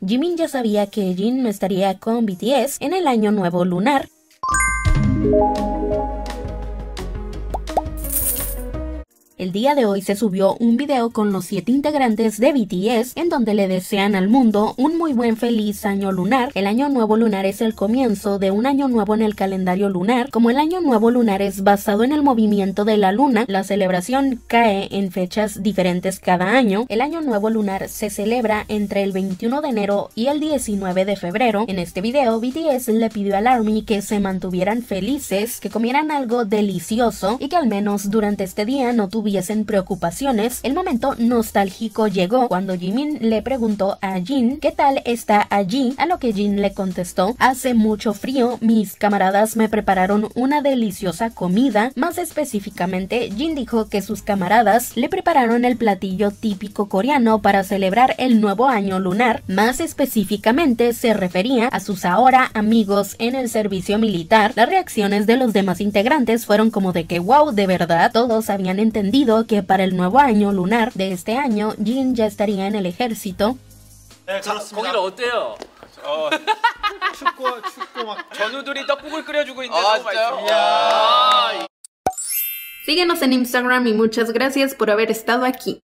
Jimin ya sabía que Jin no estaría con BTS en el año nuevo lunar. El día de hoy se subió un video con los 7 integrantes de BTS en donde le desean al mundo un muy buen feliz año lunar. El año nuevo lunar es el comienzo de un año nuevo en el calendario lunar. Como el año nuevo lunar es basado en el movimiento de la luna, la celebración cae en fechas diferentes cada año. El año nuevo lunar se celebra entre el 21 de enero y el 19 de febrero. En este video BTS le pidió al ARMY que se mantuvieran felices, que comieran algo delicioso y que al menos durante este día no tuvieran hubiesen preocupaciones, el momento nostálgico llegó cuando Jimin le preguntó a Jin qué tal está allí, a lo que Jin le contestó, hace mucho frío, mis camaradas me prepararon una deliciosa comida, más específicamente Jin dijo que sus camaradas le prepararon el platillo típico coreano para celebrar el nuevo año lunar, más específicamente se refería a sus ahora amigos en el servicio militar, las reacciones de los demás integrantes fueron como de que wow, de verdad, todos habían entendido que para el nuevo año lunar de este año, Jin ya estaría en el ejército. Síguenos en Instagram y muchas gracias por haber estado aquí.